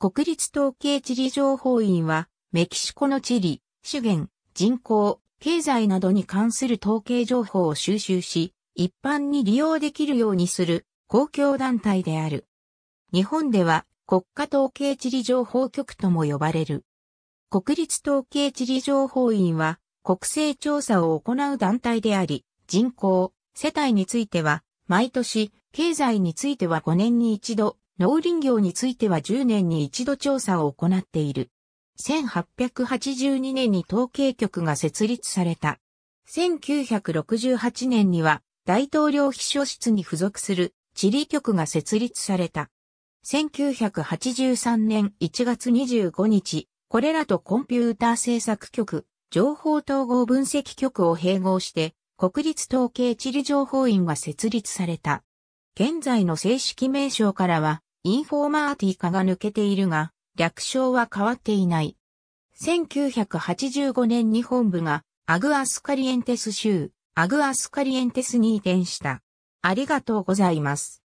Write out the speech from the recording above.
国立統計地理情報院は、メキシコの地理、資源、人口、経済などに関する統計情報を収集し、一般に利用できるようにする公共団体である。日本では国家統計地理情報局とも呼ばれる。国立統計地理情報院は国勢調査を行う団体であり、人口、世帯については毎年、経済については5年に一度農林業については10年に一度調査を行っている。1882年に統計局が設立された。1968年には大統領秘書室に付属する地理局が設立された。1983年1月25日、これらとコンピューター制作局、情報統合分析局を併合して、国立統計地理情報院が設立された。現在の正式名称からは、インフォーマーティー化が抜けているが、略称は変わっていない。1985年に本部がアグアスカリエンテス州、アグアスカリエンテスに移転した。ありがとうございます。